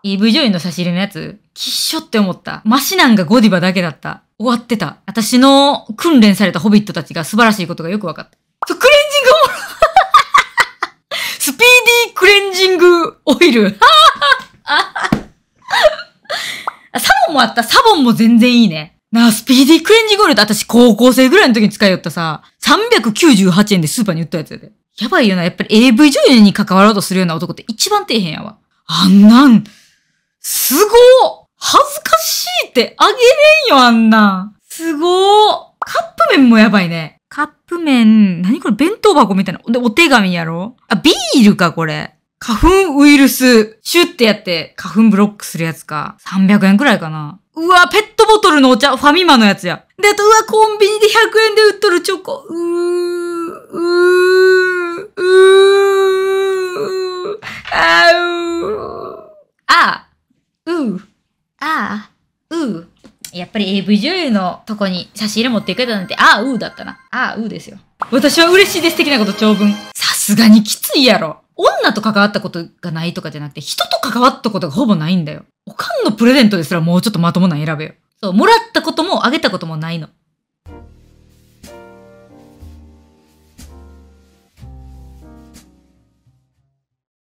さ、ブ v 女優の差し入れのやつ、きっしょって思った。マシなんがゴディバだけだった。終わってた。私の訓練されたホビットたちが素晴らしいことがよく分かった。そう、クレンジングオイルスピーディークレンジングオイル。サボンもあった。サボンも全然いいね。なあ、スピーディークレンジングオイルって私高校生ぐらいの時に使いよったさ、398円でスーパーに売ったやつやで。やばいよな。やっぱり AV 女優に関わろうとするような男って一番底辺やわ。あんなん、すごー恥ずかしいってあげれんよ、あんな。すごーカップ麺もやばいね。カップ麺、何これ弁当箱みたいな。で、お手紙やろあ、ビールか、これ。花粉ウイルス、シュってやって花粉ブロックするやつか。300円くらいかな。うわ、ペットボトルのお茶、ファミマのやつや。で、あと、うわ、コンビニで100円で売っとるチョコ。うー、うー、うー、あー、うう、ああ、うう。やっぱり AV 女優のとこに差し入れ持っていくだなんて、ああ、うーだったな。ああ、うーですよ。私は嬉しいです的なこと長文。さすがにきついやろ。女と関わったことがないとかじゃなくて、人と関わったことがほぼないんだよ。おかんのプレゼントですらもうちょっとまともな選べよ。そう、もらったこともあげたこともないの。